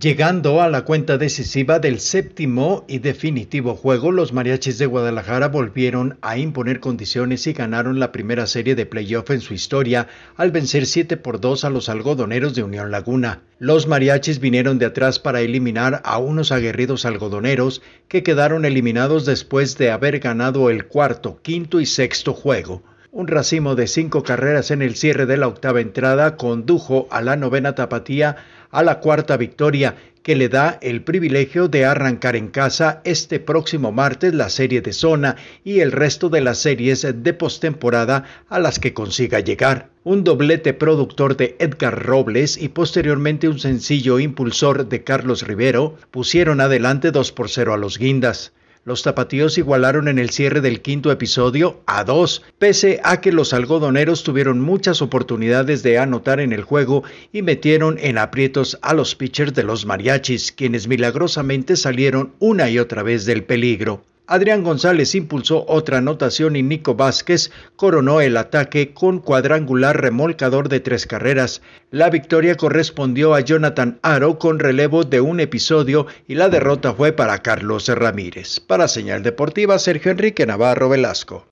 Llegando a la cuenta decisiva del séptimo y definitivo juego, los Mariachis de Guadalajara volvieron a imponer condiciones y ganaron la primera serie de playoff en su historia al vencer 7 por 2 a los algodoneros de Unión Laguna. Los Mariachis vinieron de atrás para eliminar a unos aguerridos algodoneros que quedaron eliminados después de haber ganado el cuarto, quinto y sexto juego. Un racimo de cinco carreras en el cierre de la octava entrada condujo a la novena tapatía a la cuarta victoria que le da el privilegio de arrancar en casa este próximo martes la serie de zona y el resto de las series de postemporada a las que consiga llegar. Un doblete productor de Edgar Robles y posteriormente un sencillo impulsor de Carlos Rivero pusieron adelante 2 por 0 a los guindas. Los tapatíos igualaron en el cierre del quinto episodio a dos, pese a que los algodoneros tuvieron muchas oportunidades de anotar en el juego y metieron en aprietos a los pitchers de los mariachis, quienes milagrosamente salieron una y otra vez del peligro. Adrián González impulsó otra anotación y Nico Vázquez coronó el ataque con cuadrangular remolcador de tres carreras. La victoria correspondió a Jonathan Aro con relevo de un episodio y la derrota fue para Carlos Ramírez. Para Señal Deportiva, Sergio Enrique Navarro Velasco.